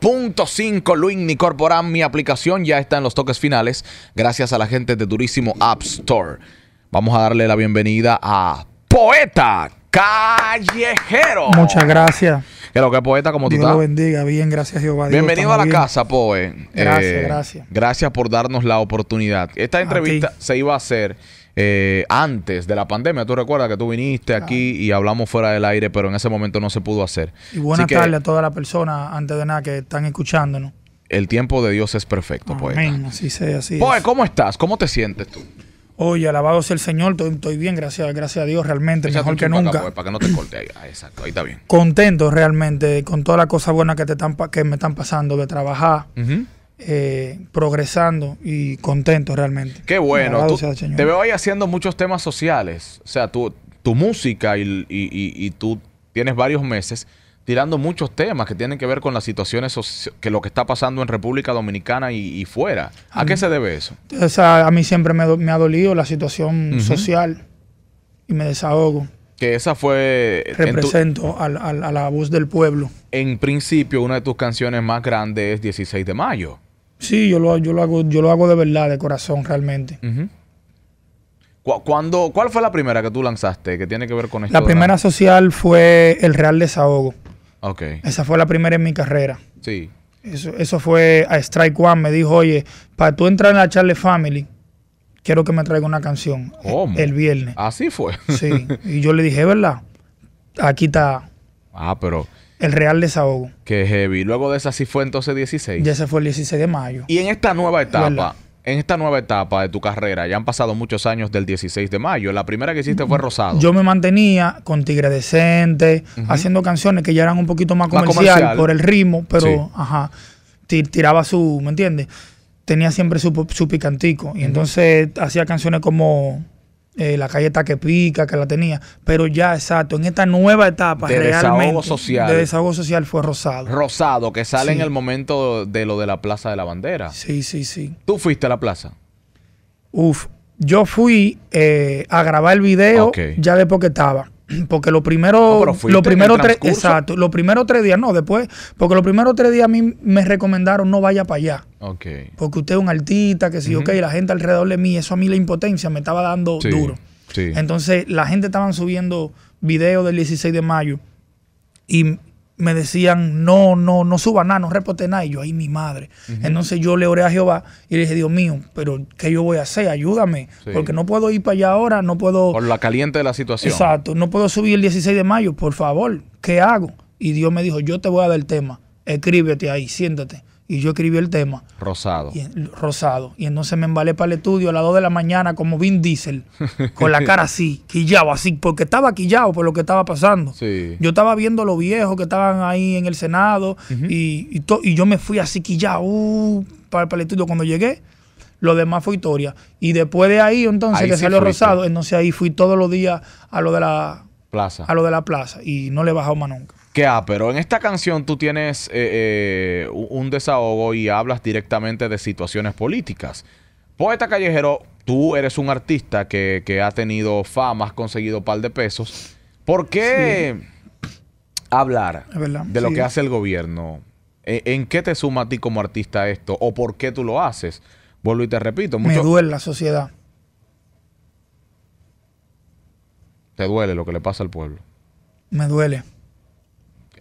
Punto cinco Luis corporan mi aplicación ya está en los toques finales gracias a la gente de Durísimo App Store. Vamos a darle la bienvenida a Poeta Callejero. Muchas gracias. Que lo que poeta como tú Dios bendiga, bien, gracias Jehová. Bienvenido a la casa, Poe. Gracias, eh, gracias. Gracias por darnos la oportunidad. Esta entrevista se iba a hacer eh, antes de la pandemia. Tú recuerdas que tú viniste aquí y hablamos fuera del aire, pero en ese momento no se pudo hacer. Y buenas tardes a todas las personas, antes de nada, que están escuchándonos. El tiempo de Dios es perfecto, Amén. Así así ¿cómo estás? ¿Cómo te sientes tú? Oye, alabado sea el Señor, estoy, bien, gracias, gracias a Dios, realmente, mejor que nunca. para que no te corte, ahí, ah, exacto, ahí está bien. Contento realmente con todas las cosas buenas que, te están, que me están pasando de trabajar eh, progresando y contento realmente. Qué bueno. te veo ahí haciendo muchos temas sociales. O sea, tu, tu música y, tú tienes varios meses tirando muchos temas que tienen que ver con las situaciones que lo que está pasando en República Dominicana y, fuera. ¿A, qué se debe eso? a mí siempre me, ha dolido la situación social y me desahogo. Que esa fue... Represento a la voz del pueblo. En principio, una de tus canciones más grandes es 16 de mayo. Sí, yo lo, yo lo, hago, yo lo hago de verdad, de corazón, realmente. ¿Cuál fue la primera que tú lanzaste que tiene que ver con esto? La primera social fue el Real Desahogo. Ok. Esa fue la primera en mi carrera. Sí. Eso, fue a Strike One. Me dijo, oye, para tú entrar en la Charlie Family, quiero que me traiga una canción. El, el viernes. Así fue. sí. Y yo le dije, ¿verdad? Aquí está. Ah, pero el Real Desahogo. Qué heavy. Luego de esa sí fue entonces 16. Ya se fue el 16 de mayo. Y en esta nueva etapa, en esta nueva etapa de tu carrera, ya han pasado muchos años del 16 de mayo. La primera que hiciste fue Rosado. Yo me mantenía con Tigre Decente, haciendo canciones que ya eran un poquito más comercial, por el ritmo, pero ajá, tiraba su, ¿me entiendes? Tenía siempre su, su picantico. Y entonces hacía canciones como eh, la calle pica, que la tenía, pero ya exacto, en esta nueva etapa de realmente, social. De desahogo social fue Rosado. Rosado, que sale en el momento de lo de la Plaza de la Bandera. Sí, sí, sí. ¿Tú fuiste a la plaza? Uf, yo fui eh, a grabar el video ya después que estaba. porque lo primero, lo primero tres exacto, los primeros tres días no, después, porque los primeros tres días a mí me recomendaron no vaya para allá. Ok. Porque usted es un artista, que si sí, ok, la gente alrededor de mí, eso a mí la impotencia me estaba dando duro. Sí. Entonces, la gente estaban subiendo videos del 16 de mayo y me decían, no, no, no suba nada, no reporte nada. Y yo, ahí mi madre. Entonces yo le oré a Jehová y le dije, Dios mío, pero ¿qué yo voy a hacer? Ayúdame. Porque no puedo ir para allá ahora, no puedo... Por la caliente de la situación. Exacto, no puedo subir el 16 de mayo, por favor, ¿qué hago? Y Dios me dijo, yo te voy a dar el tema, escríbete ahí, siéntate y yo escribí el tema. Rosado. rosado. Y entonces me embalé para el estudio a las 2 de la mañana como Vin Diesel, con la cara así, quillado, así, porque estaba quillado por lo que estaba pasando. Yo estaba viendo los viejos que estaban ahí en el Senado y, y, yo me fui así quillado uh, para, el estudio. Cuando llegué, lo demás fue historia. Y después de ahí, entonces, ahí que salió Rosado, entonces ahí fui todos los días a lo de la plaza. A lo de la plaza y no le he más nunca. Ah, pero en esta canción tú tienes eh, eh, un desahogo y hablas directamente de situaciones políticas. Poeta callejero, tú eres un artista que, ha tenido fama, has conseguido par de pesos. ¿Por qué hablar de lo que hace el gobierno? ¿E-, ¿En, qué te suma a ti como artista esto? ¿O por qué tú lo haces? Vuelvo y te repito. Me duele la sociedad. Te duele lo que le pasa al pueblo. Me duele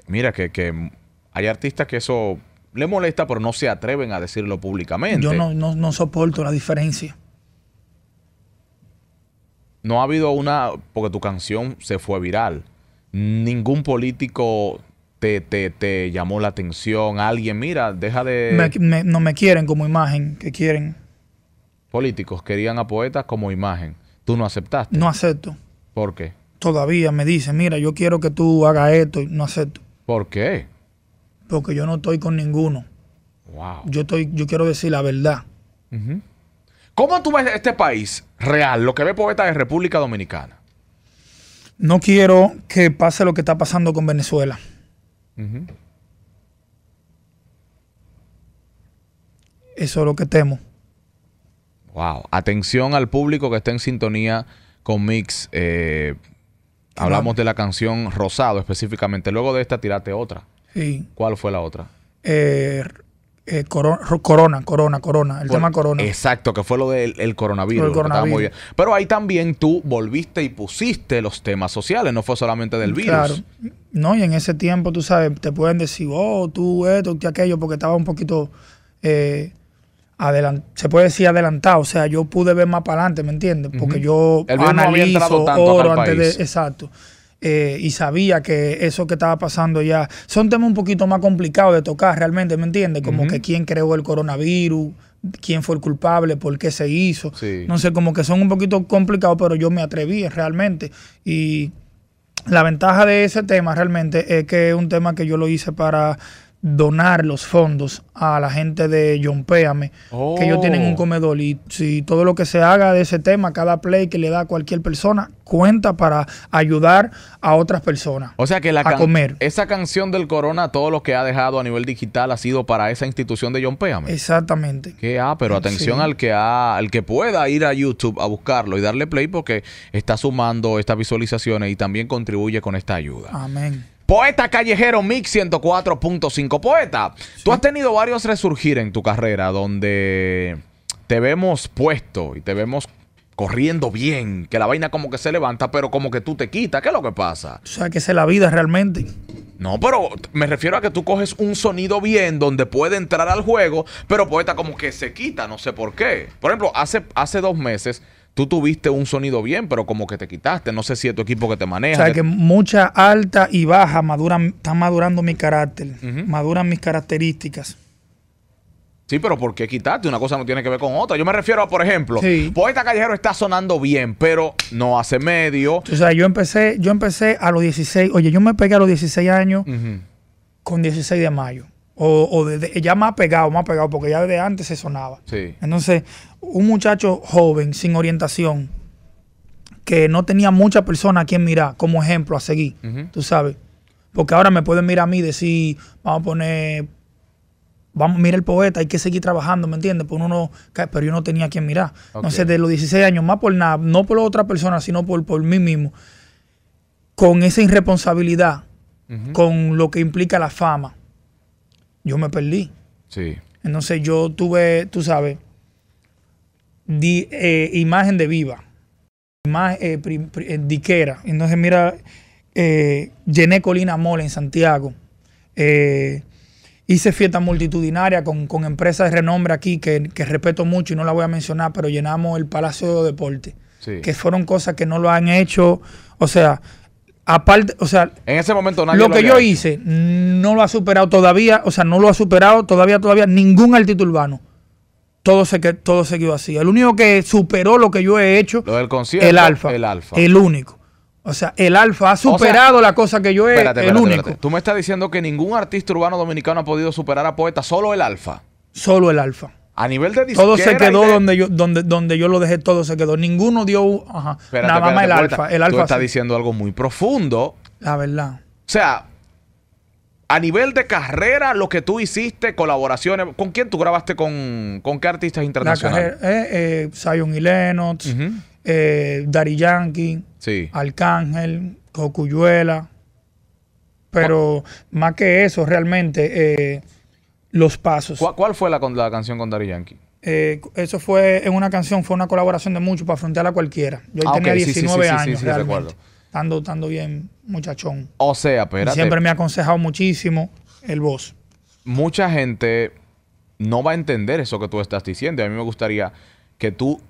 mira, que, hay artistas que eso le molesta, pero no se atreven a decirlo públicamente. Yo no, soporto la diferencia. No ha habido una, porque tu canción se fue viral. Ningún político te, te, te llamó la atención. Alguien, mira, deja de... no me quieren como imagen, que quieren. Políticos querían a poetas como imagen. ¿Tú no aceptaste? No acepto. ¿Por qué? Todavía me dicen, mira, yo quiero que tú hagas esto. y No acepto. ¿Por qué? Porque yo no estoy con ninguno. Yo, estoy, yo quiero decir la verdad. ¿Cómo tú ves este país real, lo que ve Poeta de República Dominicana? No quiero que pase lo que está pasando con Venezuela. Eso es lo que temo. Wow. Atención al público que está en sintonía con Mix. Eh, Hablamos de la canción Rosado específicamente. Luego de esta tiraste otra. Sí. ¿Cuál fue la otra? Eh, eh, corona, corona, corona, el tema corona. Exacto, que fue lo del coronavirus. Pero ahí también tú volviste y pusiste los temas sociales, no fue solamente del virus. Claro. No, y en ese tiempo, tú sabes, te pueden decir, oh, tú esto, tú aquello, porque estaba un poquito eh, se puede decir adelantado, o sea, yo pude ver más para adelante, ¿me entiendes? Porque yo analizo oro antes de, exacto, eh, y sabía que eso que estaba pasando ya, son temas un poquito más complicados de tocar realmente, ¿me entiendes? Como que quién creó el coronavirus, quién fue el culpable, por qué se hizo, no sé, como que son un poquito complicados, pero yo me atreví realmente, y la ventaja de ese tema realmente es que es un tema que yo lo hice para donar los fondos a la gente de John Péame, que ellos tienen un oh. comedor y si todo lo que se haga de ese tema, cada play que le da a cualquier persona, cuenta para ayudar a otras personas. O sea que la a comer. esa canción del corona, todo lo que ha dejado a nivel digital ha sido para esa institución de John Péame. Exactamente. Que ah, pero atención al que al que pueda ir a YouTube a buscarlo y darle play porque está sumando estas visualizaciones y también contribuye con esta ayuda. Amén. Poeta Callejero Mix 104.5. Poeta, tú has tenido varios resurgir en tu carrera donde te vemos puesto y te vemos corriendo bien, que la vaina como que se levanta, pero como que tú te quitas. ¿Qué es lo que pasa? O sea, que es la vida realmente. No, pero me refiero a que tú coges un sonido bien donde puede entrar al juego, pero poeta como que se quita, no sé por qué. Por ejemplo, hace, hace dos meses tú tuviste un sonido bien, pero como que te quitaste. No sé si es tu equipo que te maneja. O sea, que mucha alta y baja maduran, están madurando mi carácter, maduran mis características. Sí, pero ¿por qué quitarte? Una cosa no tiene que ver con otra. Yo me refiero a, por ejemplo, Poeta pues este Callejero está sonando bien, pero no hace medio. O sea, yo empecé, yo empecé a los 16. Oye, yo me pegué a los 16 años con 16 de mayo. O, ya me pegado, más pegado, porque ya desde antes se sonaba. Sí. Entonces, un muchacho joven, sin orientación, que no tenía mucha persona a quien mirar como ejemplo a seguir, tú sabes. Porque ahora me pueden mirar a mí y decir, vamos a poner, vamos, mira el poeta, hay que seguir trabajando, ¿me entiendes? Pues uno pero yo no tenía a quien mirar. Entonces, de los 16 años, más por nada, no por otra persona, sino por, por mí mismo, con esa irresponsabilidad, con lo que implica la fama, yo me perdí. Sí. Entonces yo tuve, tú sabes, eh, imagen de viva, eh, eh, diquera. Entonces, mira, eh, llené Colina Mole en Santiago. hice fiesta multitudinaria con, con, empresas de renombre aquí que, respeto mucho y no la voy a mencionar, pero llenamos el Palacio de Deporte. Que fueron cosas que no lo han hecho. O sea, aparte, o sea, en ese momento lo que yo hice no lo ha superado todavía, o sea, no lo ha superado todavía, todavía ningún artista urbano todo se, todo se quedó así. El único que superó lo que yo he hecho, lo del concierto, el alfa. El alfa. El único. O sea, el alfa ha superado la cosa que yo he, el único. Tú me estás diciendo que ningún artista urbano dominicano ha podido superar a Poeta, solo el alfa. Solo el alfa. A nivel de Todo se quedó donde, yo, donde, donde yo lo dejé, todo se quedó. Ninguno dio nada más el alfa. El alfa está diciendo algo muy profundo. La verdad. O sea, a nivel de carrera, lo que tú hiciste, colaboraciones, ¿con quién tú grabaste? ¿Con, qué artistas internacionales? La eh, eh, Zion y Lennox, eh, Dari Yankee, Arcángel, Cocuyuela. Pero más que eso, realmente, eh, los pasos. ¿Cuál, fue la, la canción con Dari Yankee? Eh, eso fue en una canción, fue una colaboración de muchos para afrontar a cualquiera. Yo tenía 19 años. realmente estando, bien muchachón. O sea, pero Siempre me ha aconsejado muchísimo el voz. Mucha gente no va a entender eso que tú estás diciendo. A mí me gustaría que tú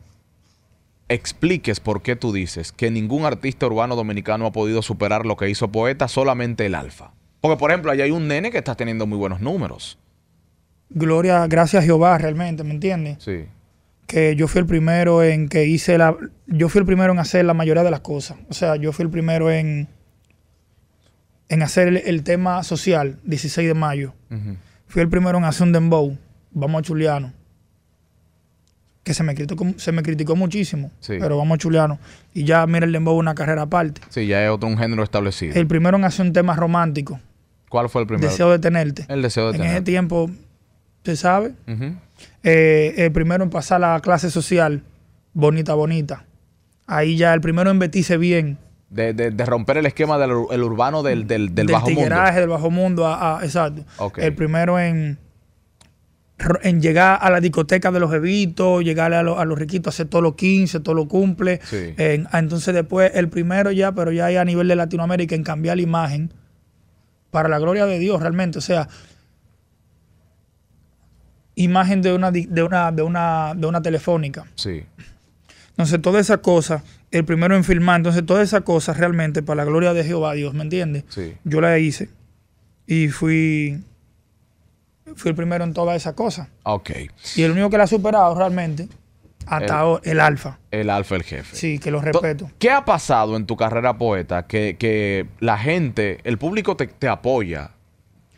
expliques por qué tú dices que ningún artista urbano dominicano ha podido superar lo que hizo Poeta, solamente el Alfa. Porque, por ejemplo, allá hay un nene que está teniendo muy buenos números. Gloria, gracias a Jehová, realmente, ¿me entiendes? Sí que yo fui el primero en que hice la... Yo fui el primero en hacer la mayoría de las cosas. O sea, yo fui el primero en, en hacer el, tema social, 16 de mayo. Fui el primero en hacer un dembow, vamos a Chuliano. Que se me criticó, se me criticó muchísimo, pero vamos a Chuliano. Y ya, mira, el dembow una carrera aparte. Sí, ya es otro género establecido. El primero en hacer un tema romántico. ¿Cuál fue el primero? Deseo de tenerte. El deseo de tenerte. En ese tiempo sabe. el eh, eh, primero en pasar la clase social, bonita, bonita. Ahí ya el primero en vestirse bien. De, romper el esquema del urbano del, del, bajo mundo. Del bajo mundo, a, exacto. El primero en, en llegar a la discoteca de los evitos, llegarle a, los riquitos, hacer todo lo 15, todo lo cumple. Ah, entonces después el primero ya, pero ya hay a nivel de Latinoamérica en cambiar la imagen para la gloria de Dios realmente. O sea, imagen de una, de una, de una, telefónica. Sí. Entonces, toda esa cosa, el primero en filmar, entonces toda esa cosa realmente para la gloria de Jehová, Dios, ¿me entiendes? Sí. Yo la hice y fui, fui el primero en toda esa cosa. Ok. Y el único que la ha superado realmente hasta el, el, alfa. El alfa, el jefe. Sí, que lo respeto. ¿Qué ha pasado en tu carrera poeta? Que, la gente, el público te, te apoya.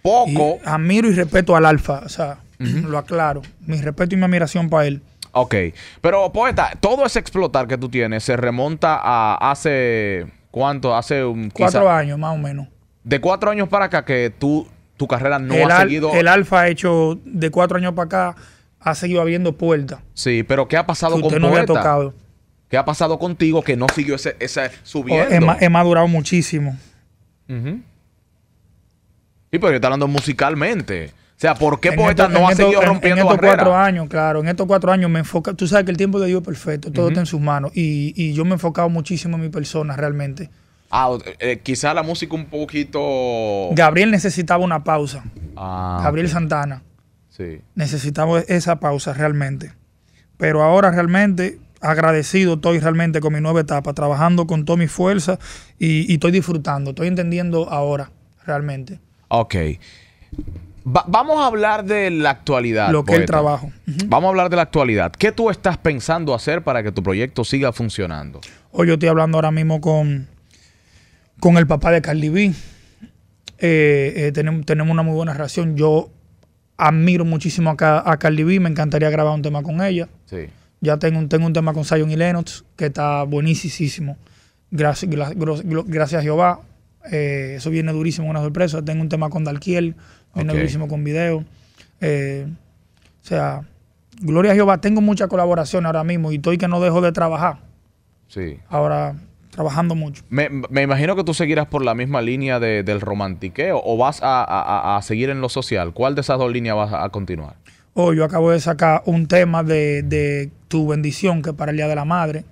Poco. Y admiro y respeto al alfa. O sea, lo aclaro. Mi respeto y mi admiración para él. Ok. Pero, poeta, todo ese explotar que tú tienes se remonta a hace. ¿Cuánto? Hace un. Cuatro años, más o menos. De cuatro años para acá que tú, tu carrera no ha seguido. El Alfa ha hecho de cuatro años para acá, ha seguido abriendo puertas. Sí, pero ¿qué ha pasado que con no le ha tocado. ¿Qué ha pasado contigo que no siguió ese, ese subiendo? Oh, he, madurado muchísimo. y Sí, pero está hablando musicalmente. O sea, ¿por qué Poeta no ha seguido en, en estos cuatro años, claro, en estos cuatro años me enfoca. Tú sabes que el tiempo de Dios es perfecto, todo está en sus manos. Y, yo me he enfocado muchísimo en mi persona, realmente. Ah, eh, quizá la música un poquito. Gabriel necesitaba una pausa. Ah, Gabriel Santana. Sí. Necesitaba esa pausa realmente. Pero ahora realmente agradecido estoy realmente con mi nueva etapa, trabajando con toda mi fuerza y, y estoy disfrutando, estoy entendiendo ahora realmente. Ok vamos a hablar de la actualidad. Lo que es el trabajo. Vamos a hablar de la actualidad. ¿Qué tú estás pensando hacer para que tu proyecto siga funcionando? Hoy yo estoy hablando ahora mismo con, con el papá de Carly B. Eh, eh, tenemos, una muy buena relación. Yo admiro muchísimo a, a Carly B. Me encantaría grabar un tema con ella. Ya tengo un, tengo un tema con Sion y Lennox que está buenísimo. Gracias, gracias, gracias Jehová. Eh, eso viene durísimo, una sorpresa. Tengo un tema con Dalquiel, viene durísimo con video. Eh, o sea, gloria a Jehová, tengo mucha colaboración ahora mismo y estoy que no dejo de trabajar. Sí. Ahora, trabajando mucho. Me, imagino que tú seguirás por la misma línea del romantiqueo o vas a, seguir en lo social. ¿Cuál de esas dos líneas vas a, continuar? Oh, yo acabo de sacar un tema de, de tu bendición, que es para el Día de la Madre.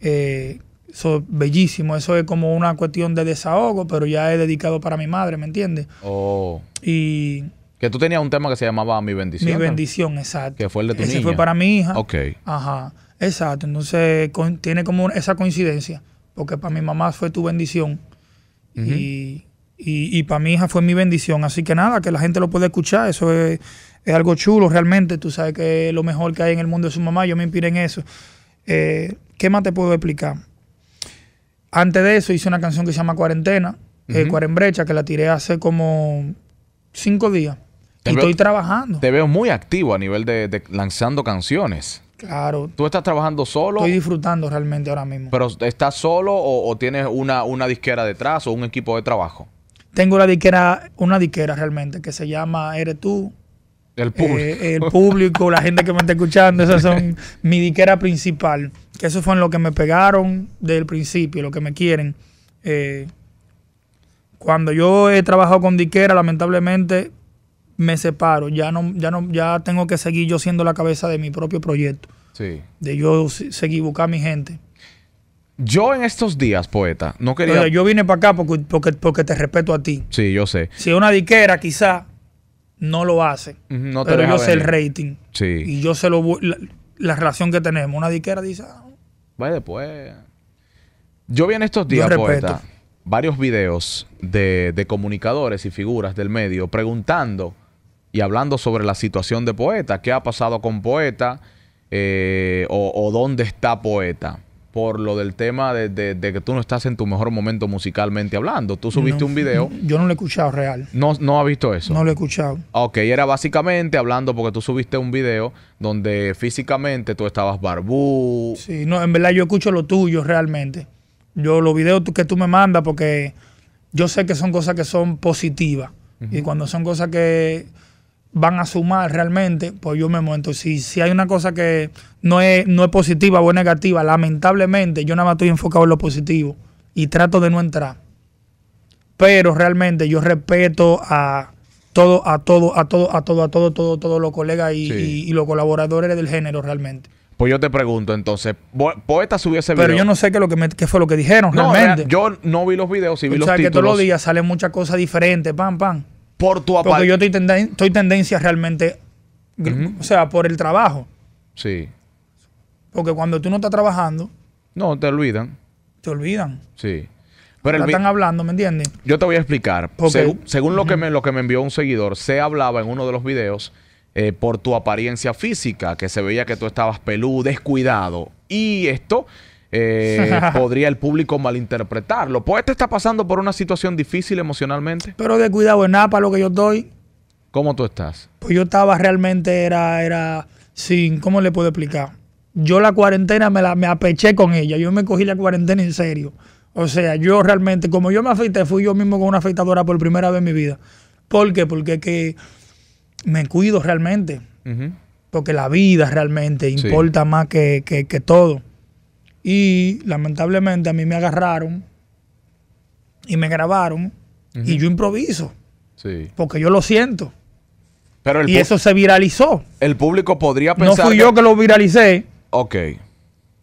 Eh, eso bellísimo, eso es como una cuestión de desahogo, pero ya he dedicado para mi madre, ¿me entiendes? Oh. Y... Que tú tenías un tema que se llamaba Mi bendición. Mi bendición, exacto. Que fue el de tu Ese fue para mi hija. Ok. Ajá, exacto. Entonces tiene como esa coincidencia, porque para mi mamá fue tu bendición y, para mi hija fue mi bendición. Así que nada, que la gente lo puede escuchar, eso es, algo chulo realmente. Tú sabes que lo mejor que hay en el mundo es su mamá, yo me inspiré en eso. Eh, ¿Qué más te puedo explicar? Antes de eso hice una canción que se llama Cuarentena, uh que la tiré hace como cinco días. y estoy trabajando. Te veo muy activo a nivel de, lanzando canciones. Claro. ¿Tú estás trabajando solo? Estoy disfrutando realmente ahora mismo. ¿Pero estás solo o, tienes una, una disquera detrás o un equipo de trabajo? Tengo una disquera, una disquera realmente que se llama Eres tú, eh, el público. la gente que me está escuchando, esas son mi diquera principal. Que eso fue en lo que me pegaron desde el principio, lo que me quieren. Eh, cuando yo he trabajado con diquera, lamentablemente me separo. Ya no, ya no, ya tengo que seguir yo siendo la cabeza de mi propio proyecto. Sí. De yo seguir buscar a mi gente. Yo en estos días, poeta, no quería. yo vine para acá porque, porque, porque, te respeto a ti. Sí, yo sé. Si una diquera, quizá no lo hace. pero yo sé el rating. Y yo sé lo, la, relación que tenemos. Una diquera dice. Ah, Vaya, después. Pues. Yo vi en estos días, poeta, varios videos de, de comunicadores y figuras del medio preguntando y hablando sobre la situación de Poeta. ¿Qué ha pasado con Poeta? Eh, o, dónde está Poeta? por lo del tema de, que tú no estás en tu mejor momento musicalmente hablando. Tú subiste un video. Yo no lo he escuchado real. No, no ha visto eso. No lo he escuchado. Ok, era básicamente hablando porque tú subiste un video donde físicamente tú estabas barbú. Sí, no, en verdad yo escucho lo tuyo realmente. Yo los videos que tú me mandas porque yo sé que son cosas que son positivas. Y cuando son cosas que van a sumar realmente, pues yo me muento. Si, si hay una cosa que no es, no es positiva o negativa, lamentablemente yo nada más estoy enfocado en lo positivo y trato de no entrar. Pero realmente yo respeto a todo, a todo, a todo, a todo, a todo, todo, todos los colegas y, los colaboradores del género realmente. Pues yo te pregunto entonces, Poeta subió ese video. Pero yo no sé qué, lo que fue lo que dijeron realmente. yo no vi los videos, Y vi o sea, que todos los días salen muchas cosas diferentes, pam, pam por tu apariencia. Porque yo estoy, tendencia realmente, o sea, por el trabajo. Sí. Porque cuando tú no estás trabajando. No, te olvidan. Te olvidan. Sí. Pero están hablando, ¿me entiendes? Yo te voy a explicar. según, lo, que me, lo que me envió un seguidor, se hablaba en uno de los videos eh, por tu apariencia física, que se veía que tú estabas peludo, descuidado. Y esto eh, podría el público malinterpretarlo. Pues este está pasando por una situación difícil emocionalmente. Pero de cuidado en nada para lo que yo estoy. ¿Cómo tú estás? Pues yo estaba realmente, era, era, sin, ¿cómo le puedo explicar? Yo la cuarentena me la me apeché con ella, yo me cogí la cuarentena en serio. O sea, yo realmente, como yo me afeité, fui yo mismo con una afeitadora por primera vez en mi vida. ¿Por qué? Porque que me cuido realmente. Porque la vida realmente importa más que, que, que todo. Y lamentablemente a mí me agarraron y me grabaron y yo improviso. Sí. Porque yo lo siento. Pero y eso se viralizó. El público podría pensar. No fui yo que lo viralicé. Ok.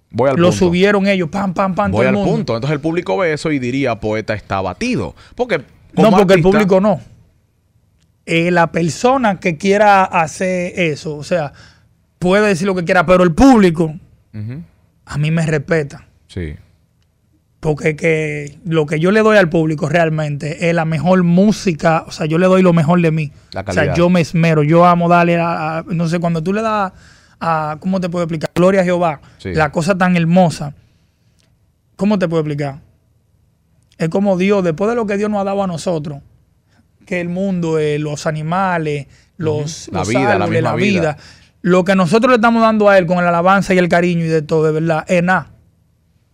Voy al lo subieron ellos, pam, pam, pam. Voy al punto. Entonces el público ve eso y diría, poeta está abatido. Porque. no, porque el público no. Eh, la persona que quiera hacer eso, o sea, puede decir lo que quiera, pero el público. Ajá a mí me respeta. Sí. Porque que lo que yo le doy al público realmente es la mejor música, o sea, yo le doy lo mejor de mí. o sea, yo me esmero, yo amo darle a, no sé, cuando tú le das a, ¿cómo te puedo explicar? Gloria a Jehová, la cosa tan hermosa. ¿Cómo te puedo explicar? Es como Dios, después de lo que Dios nos ha dado a nosotros, que el mundo, eh, los animales, los, la vida, árboles, la, vida lo que nosotros le estamos dando a él con la alabanza y el cariño y de todo, de verdad, es nada.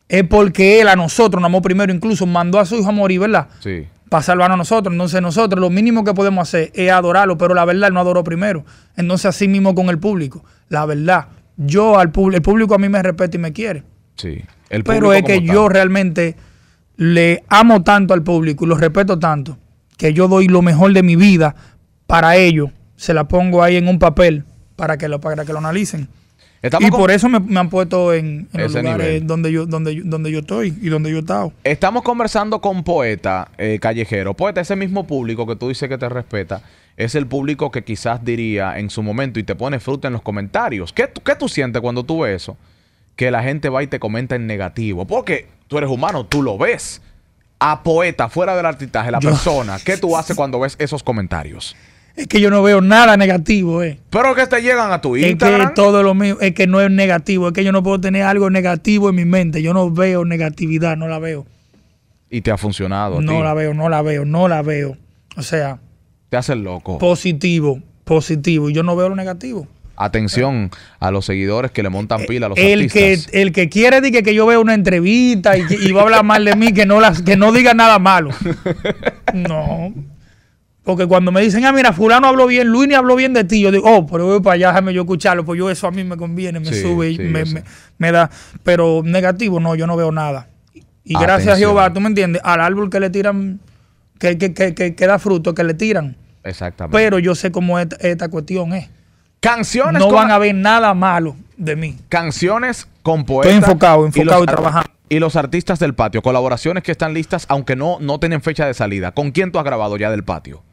Es porque él a nosotros nos amó primero, incluso mandó a su hijo a morir, ¿verdad? Sí. Para salvarnos a nosotros. Entonces nosotros lo mínimo que podemos hacer es adorarlo, pero la verdad él no adoró primero. Entonces así mismo con el público. La verdad, yo al público, el público a mí me respeta y me quiere. Sí. pero es que yo realmente le amo tanto al público y lo respeto tanto que yo doy lo mejor de mi vida para ellos. Se la pongo ahí en un papel para que lo, que lo analicen. y por eso me, han puesto en, los donde yo, donde, donde yo estoy y donde yo he estado. Estamos conversando con Poeta eh, Callejero. Poeta, ese mismo público que tú dices que te respeta, es el público que quizás diría en su momento y te pone fruta en los comentarios. ¿Qué, qué tú sientes cuando tú ves eso? Que la gente va y te comenta en negativo. Porque tú eres humano, tú lo ves. A Poeta, fuera del artistaje, la persona, ¿qué tú haces cuando ves esos comentarios? Es que yo no veo nada negativo, eh. Pero que te llegan a tu Instagram. Es que todo lo mío, es que no es negativo, es que yo no puedo tener algo negativo en mi mente. Yo no veo negatividad, no la veo. ¿Y te ha funcionado? No la veo, no la veo, no la veo. O sea. Te haces loco. Positivo, positivo. Y yo no veo lo negativo. Atención a los seguidores que le montan eh, pila a los el Que, el que quiere diga que yo veo una entrevista y, va a hablar mal de mí, que no, las, que no diga nada malo. No, porque cuando me dicen, ah, mira, fulano habló bien, Luis ni habló bien de ti, yo digo, oh, pero voy para allá, déjame yo escucharlo, pues yo eso a mí me conviene, me sube me, da. Pero negativo, no, yo no veo nada. Y gracias a Jehová, tú me entiendes, al árbol que le tiran, que, que, que, que da fruto, que le tiran. Exactamente. Pero yo sé cómo esta, cuestión es. ¿eh? Canciones. No van a ver nada malo de mí. Canciones con poetas. Estoy enfocado, enfocado y, y trabajando y los artistas del patio, colaboraciones que están listas aunque no, no tienen fecha de salida. ¿Con quién tú has grabado ya del patio?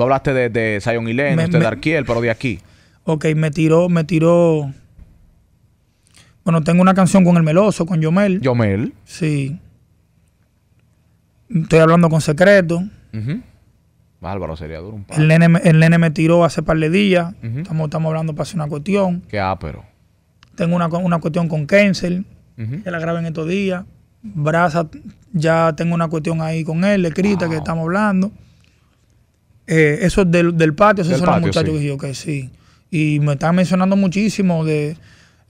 Tú hablaste de, Sayon y Len, de Darkiel, pero de aquí. Ok, me tiró, me tiró. Bueno, tengo una canción con el Meloso, con Yomel. Yomel. Sí. Estoy hablando con Secreto. sería duro un par. El nene, me tiró hace par de días. estamos, estamos hablando para hacer una cuestión. Qué pero? Tengo una, cuestión con Kensel, uh la graben en estos días. Braza, ya tengo una cuestión ahí con él, escrita, crita que estamos hablando. Eh, eso del, del patio, esos son los muchachos que yo que sí. Y me están mencionando muchísimo de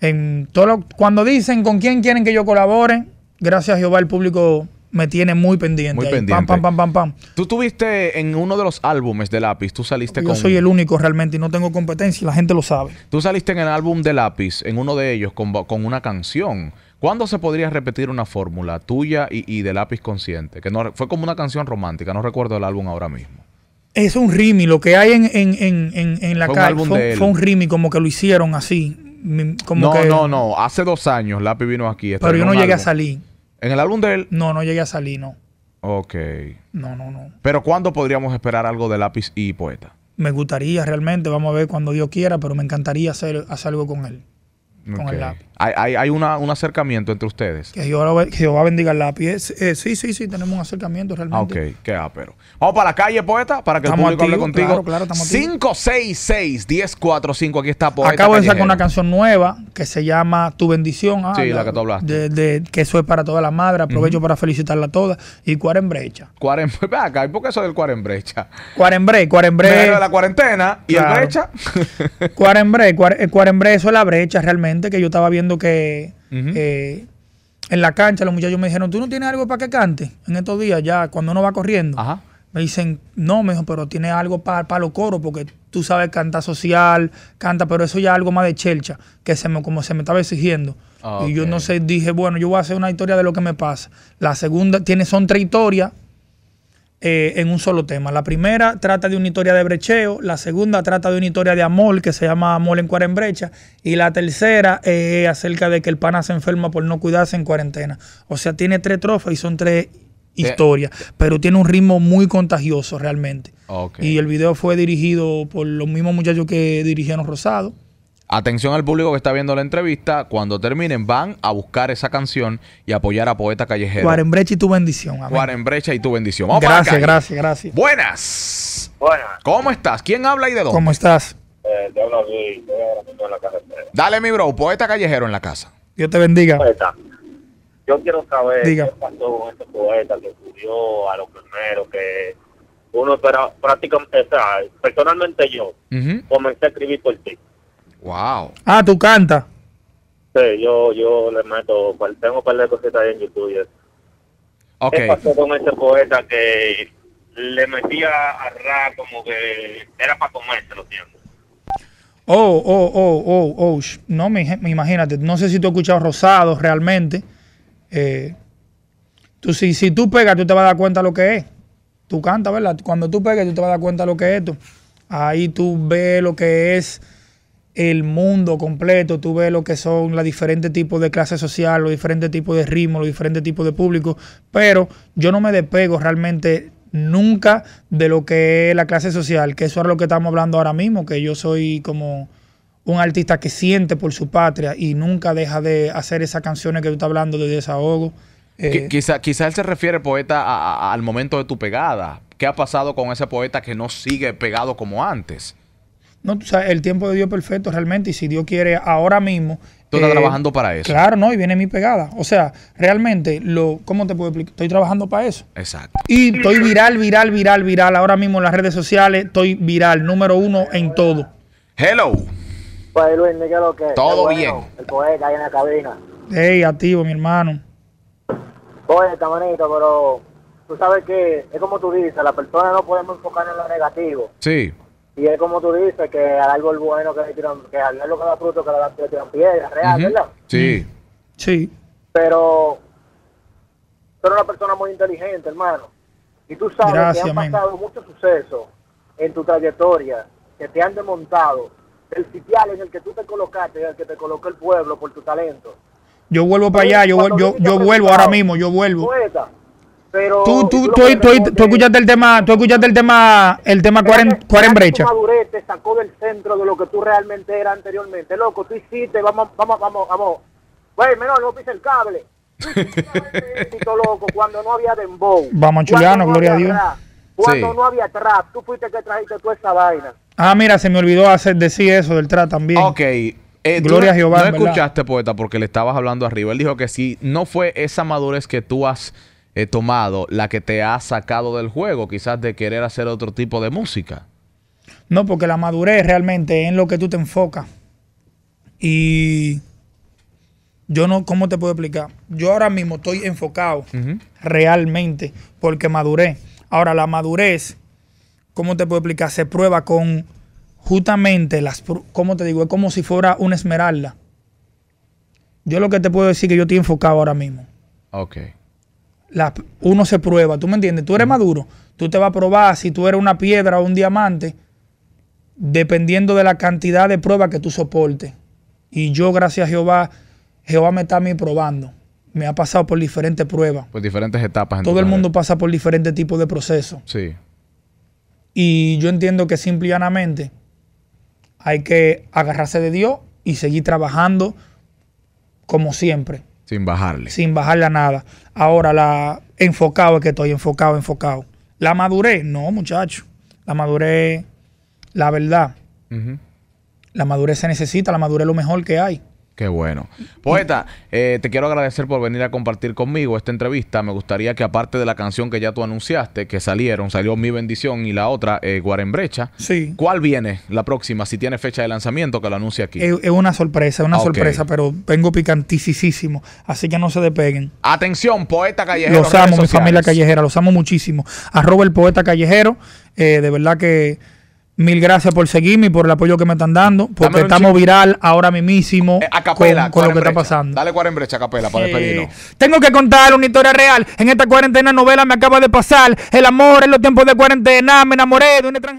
en todo cuando dicen con quién quieren que yo colabore, gracias a Jehová el público me tiene muy pendiente. Muy pendiente. Pam, pam, pam, pam, Tú tuviste en uno de los álbumes de Lápiz, tú saliste Yo con... Yo soy el único realmente y no tengo competencia la gente lo sabe. Tú saliste en el álbum de Lápiz, en uno de ellos, con, con una canción. ¿Cuándo se podría repetir una fórmula tuya y, y de Lápiz Consciente? Que no, fue como una canción romántica, no recuerdo el álbum ahora mismo. Es un rimi, lo que hay en, en, en, en la calle fue, un rimi, como que lo hicieron así. Como no, no, no. Hace dos años Lápiz vino aquí. Pero yo no llegué a salir. ¿En el álbum de él? No, no llegué a salir, no. Ok. No, no, no. Pero ¿cuándo podríamos esperar algo de Lápiz y Poeta? Me gustaría realmente, vamos a ver cuando Dios quiera, pero me encantaría hacer, hacer algo con él con el lápiz. Hay, hay, un acercamiento entre ustedes. Que yo va, a bendiga el lápiz. sí, sí, sí, tenemos un acercamiento realmente. Ok, qué pero. Vamos para la calle, poeta, para que el público hable contigo. Claro, claro, 566-1045, aquí está poeta. Acabo de sacar una canción nueva que se llama Tu bendición. Ah, sí, la, que tú hablaste. De, que eso es para toda la madre. Aprovecho para felicitarla a todas. Y cuarembrecha. Brecha. acá, ¿y por qué eso del cuarembrecha? Cuarembre cuarembre. de la cuarentena y el Brecha. Cuarembre cuarembre eh, eso es la brecha realmente que yo estaba viendo que eh, en la cancha los muchachos me dijeron, ¿tú no tienes algo para que cante? En estos días, ya cuando uno va corriendo. Me dicen, no, pero tienes algo para los coros, porque tú sabes cantar social, canta, pero eso ya es algo más de chelcha, que se me, como se me estaba exigiendo. y yo no sé, dije, bueno, yo voy a hacer una historia de lo que me pasa. La segunda, tiene, son tres historias, eh, en un solo tema. La primera trata de una historia de brecheo, la segunda trata de una historia de amor que se llama Amor en Brecha. y la tercera eh, acerca de que el pana se enferma por no cuidarse en cuarentena. O sea, tiene tres trofas y son tres historias pero tiene un ritmo muy contagioso realmente. Y el video fue dirigido por los mismos muchachos que dirigieron Rosado. Atención al público que está viendo la entrevista. Cuando terminen, van a buscar esa canción y apoyar a Poeta Callejero. brecha y tu bendición. en brecha y tu bendición. Vamos gracias, gracias, gracias. Buenas. Buenas. ¿Cómo estás? ¿Quién habla y de dónde? ¿Cómo estás? Eh, te hablo aquí, en la casa. Dale, mi bro, Poeta Callejero en la casa. Dios te bendiga. Poeta, yo quiero saber Diga. qué pasó con este poeta que subió a los primeros que uno, pero prácticamente, personalmente yo, comencé a escribir por ti. Wow. Ah, tú cantas. Sí, yo, yo le meto, tengo un par de cositas ahí en YouTube. ¿Qué pasó con ese poeta que le metía a Ra como que era para comerse los Oh, oh, oh, oh, oh, no me, me, imagínate, no sé si tú has escuchado Rosado realmente. Eh, tú, si, si tú pegas, tú te vas a dar cuenta lo que es. Tú cantas, ¿verdad? Cuando tú pegas, tú te vas a dar cuenta lo que es esto. Ahí tú ves lo que es el mundo completo, tú ves lo que son los diferentes tipos de clase social, los diferentes tipos de ritmos, los diferentes tipos de público, pero yo no me despego realmente nunca de lo que es la clase social, que eso es lo que estamos hablando ahora mismo, que yo soy como un artista que siente por su patria y nunca deja de hacer esas canciones que tú estás hablando de desahogo. Eh, quizá, quizás quizá él se refiere, poeta, al momento de tu pegada. ¿Qué ha pasado con ese poeta que no sigue pegado como antes? No, o sea, el tiempo de Dios es perfecto realmente y si Dios quiere ahora mismo... Tú estás eh, trabajando para eso. Claro, no, y viene mi pegada. O sea, realmente, lo, ¿cómo te puedo explicar? Estoy trabajando para eso. Exacto. Y estoy viral, viral, viral, viral. Ahora mismo en las redes sociales estoy viral, número uno en todo. Hello. Pues Luis, lo que Todo bien. El poeta ahí en la cabina. hey activo, mi hermano. Oye, está pero tú sabes que es como tú dices, las personas no podemos enfocar en lo negativo. Sí. Y es como tú dices, que al árbol bueno que le tiran, que al que da fruto que le, tiran piedra real, ¿verdad? Sí. Sí. Pero tú eres una persona muy inteligente, hermano. Y tú sabes que han pasado muchos sucesos en tu trayectoria, que te han desmontado, el sitial en el que tú te colocaste, en el que te colocó el pueblo por tu talento. Yo vuelvo para allá, yo, yo, vuelvo ahora mismo, yo vuelvo. Pero tú, tú, tú, tú, escuchaste el tema, tú escuchaste el tema, el tema Cuaren, Brecha. Madurez te sacó del centro de lo que tú realmente eras anteriormente. Loco, tú hiciste, vamos, vamos, vamos, vamos. Güey, no pise el cable. Tú éxito, loco, cuando no había dembow. Vamos, chuliano, gloria a Dios. cuando no había trap, tú fuiste que trajiste tú esa vaina. Ah, mira, se me olvidó hacer decir eso del trap también. Ok. Eh, gloria Jehová. No escuchaste, poeta, porque le estabas hablando arriba. Él dijo que si no fue esa madurez que tú has eh, tomado la que te ha sacado del juego, quizás de querer hacer otro tipo de música? No, porque la madurez realmente es en lo que tú te enfocas. Y yo no, ¿cómo te puedo explicar? Yo ahora mismo estoy enfocado realmente porque maduré. Ahora, la madurez, ¿cómo te puedo explicar? Se prueba con justamente las, ¿cómo te digo? Es como si fuera una esmeralda. Yo lo que te puedo decir es que yo estoy enfocado ahora mismo. Ok uno se prueba, ¿tú me entiendes? Tú eres maduro, tú te vas a probar si tú eres una piedra o un diamante, dependiendo de la cantidad de pruebas que tú soportes. Y yo, gracias a Jehová, Jehová me está a mí probando. Me ha pasado por diferentes pruebas. Por diferentes etapas. Todo el mundo pasa por diferentes tipos de procesos. Sí. Y yo entiendo que simple y llanamente hay que agarrarse de Dios y seguir trabajando como siempre. Sin bajarle. Sin bajarle a nada. Ahora, la enfocado es que estoy, enfocado, enfocado. La madurez, no, muchacho. La madurez, la verdad. La madurez se necesita, la madurez es lo mejor que hay. Qué bueno. Poeta, eh, te quiero agradecer por venir a compartir conmigo esta entrevista. Me gustaría que aparte de la canción que ya tú anunciaste, que salieron, salió Mi Bendición y la otra, eh, Guarembrecha. Sí. ¿Cuál viene la próxima? Si tiene fecha de lanzamiento, que la anuncie aquí. Es, una sorpresa, una ah, sorpresa, pero vengo picantísimo. Así que no se despeguen. Atención, Poeta Callejero. Los amo, mi familia callejera, los amo muchísimo. Arroba el Poeta Callejero. Eh, de verdad que Mil gracias por seguirme y por el apoyo que me están dando, porque estamos viral ahora mismísimo eh, con, lo que está pasando. Dale cuarenta brecha a capela para despedirlo. Tengo que contar una historia real. En esta cuarentena novela me acaba de pasar. El amor en los tiempos de cuarentena. Me enamoré de un